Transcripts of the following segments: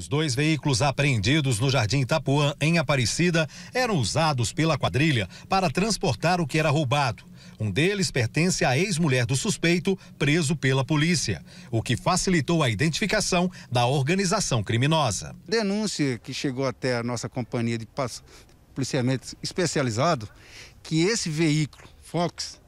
Os dois veículos apreendidos no Jardim Itapuã, em Aparecida, eram usados pela quadrilha para transportar o que era roubado. Um deles pertence à ex-mulher do suspeito, preso pela polícia, o que facilitou a identificação da organização criminosa. Denúncia que chegou até a nossa companhia de policiamento especializado, que esse veículo, Fox,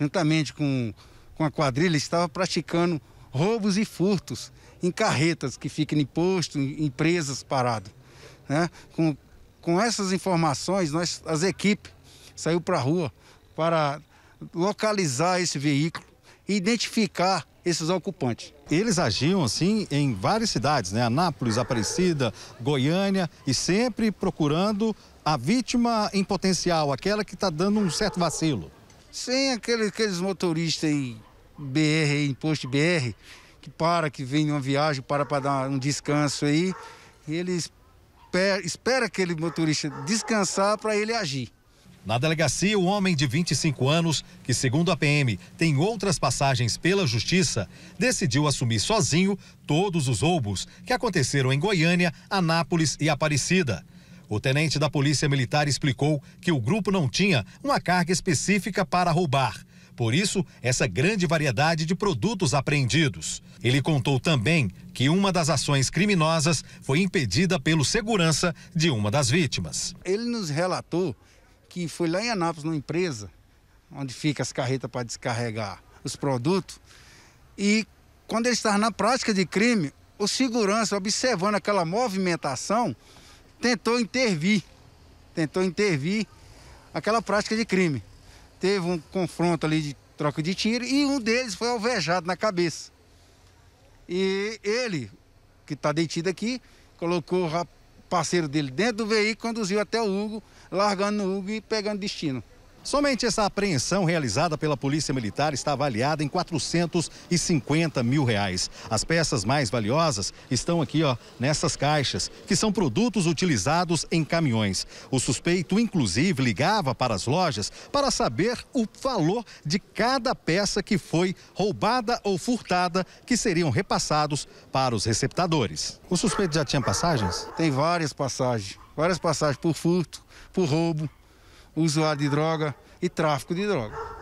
juntamente com, com a quadrilha, estava praticando roubos e furtos em carretas que ficam em posto, em empresas paradas. Né? Com, com essas informações, nós, as equipes saiu para a rua para localizar esse veículo e identificar esses ocupantes. Eles agiam assim em várias cidades, né? Anápolis, Aparecida, Goiânia e sempre procurando a vítima em potencial, aquela que está dando um certo vacilo. Sem aquele, aqueles motoristas em BR, imposto BR, que para, que vem uma viagem, para para dar um descanso aí. E ele espera, espera aquele motorista descansar para ele agir. Na delegacia, o homem de 25 anos, que segundo a PM tem outras passagens pela justiça, decidiu assumir sozinho todos os roubos que aconteceram em Goiânia, Anápolis e Aparecida. O tenente da Polícia Militar explicou que o grupo não tinha uma carga específica para roubar por isso essa grande variedade de produtos apreendidos. Ele contou também que uma das ações criminosas foi impedida pelo segurança de uma das vítimas. Ele nos relatou que foi lá em Anápolis, numa empresa, onde fica as carretas para descarregar os produtos, e quando ele estava na prática de crime, o segurança, observando aquela movimentação, tentou intervir, tentou intervir aquela prática de crime teve um confronto ali de troca de tiro e um deles foi alvejado na cabeça. E ele, que está detido aqui, colocou o parceiro dele dentro do veículo, conduziu até o Hugo, largando o Hugo e pegando destino. Somente essa apreensão realizada pela Polícia Militar está avaliada em 450 mil reais. As peças mais valiosas estão aqui, ó, nessas caixas, que são produtos utilizados em caminhões. O suspeito, inclusive, ligava para as lojas para saber o valor de cada peça que foi roubada ou furtada, que seriam repassados para os receptadores. O suspeito já tinha passagens? Tem várias passagens, várias passagens por furto, por roubo usuário de droga e tráfico de droga.